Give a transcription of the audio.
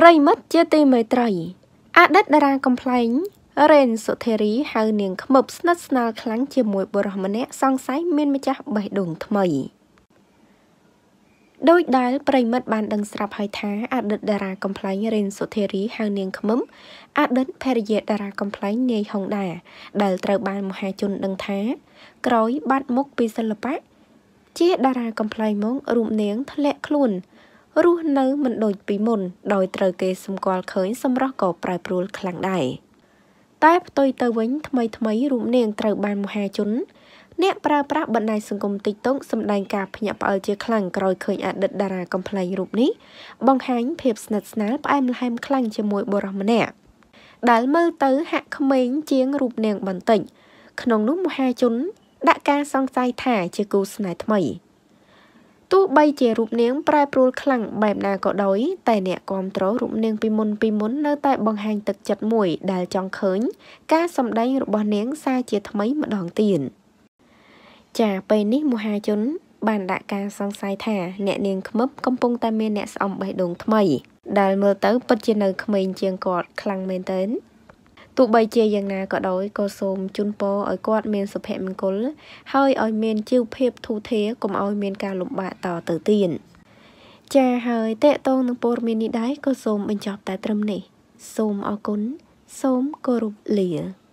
ប្រិមិត្តជាទីមេត្រីអតីតតារាកំ pl ែងរ៉េនសុធារីហៅនាងខ្មឹបស្និទ្ធស្នាលខ្លាំងជាមួយបុរសម្នាក់សង្ស័យមានម្ចាស់បេះដូងថ្មីដោយដែលប្រិមិត្តបានដឹងស្រាប់ហើយថាអតីតតារាកំ pl ែងរ៉េនសុធារីហៅនាងខ្មឹបអតីតភរិយាតារាកំ pl ែងនាយហុងដាដែលត្រូវបានមហាជនដឹងថា ក្រោយបាត់មុខពីសិល្បៈជាតារាកំ pl ែងមករូបនាងធ្លាក់ខ្លួនរស់នៅមិនដូច ពីមុនដោយត្រូវគេ សម្គាល់ឃើញសម្រស់ក៏ប្រែប្រួលខ្លាំងដែរតែផ្ទុយទៅវិញថ្មីថ្មីរូបនាងត្រូវបានមហាជនអ្នកប្រើប្រាស់បណ្ដាញសង្គម TikTok សម្ដែងការភ្ញាក់ផ្អើលជាខ្លាំងក្រោយឃើញអតីតតារាកំ pl ែងរូបនេះបង្ហាញភាពស្និទ្ធស្នាលផ្អែមល្ហែមខ្លាំងជាមួយបុរសម្នាក់ដែលមើលទៅហាក់ក្មេង ជាង រូបនាង បន្តិច ក្នុងនោះមហាជន ដាក់ការសង្ស័យថាជាគូស្នេហ៍ថ្មី។ទោះបីជារូបនាងប្រែប្រួលខ្លាំងបែបណាក៏ដោយតែអ្នកគាំទ្ររូបនាងពីមុនពីមុននៅតែបង្ហាញទឹកចិត្តមួយដែលចង់ឃើញការសម្ដែងរបស់នាងសារជាថ្មីម្ដងទៀតចាពេលនេះមហាជនបានដាក់ការសង្ស័យថាអ្នកនាងខ្មឹបកំពុងតែមានអ្នកស្អំបេះដូងថ្មីដែលមើលទៅពិតជានៅក្មេងជាងគាត់ខ្លាំងមែនទែនទោះបីជាយ៉ាងណាក៏ដោយក៏សូមជូនពរឲ្យគាត់មានសុភមង្គល ហើយឲ្យមានជីវភាពធូរធារកុំឲ្យមានការលំបាកតទៅទៀតចាហើយតេតងនឹងព័ត៌មាននេះដែរក៏សូមបញ្ចប់តែត្រឹមនេះ សូមអរគុណសូមគោរពលា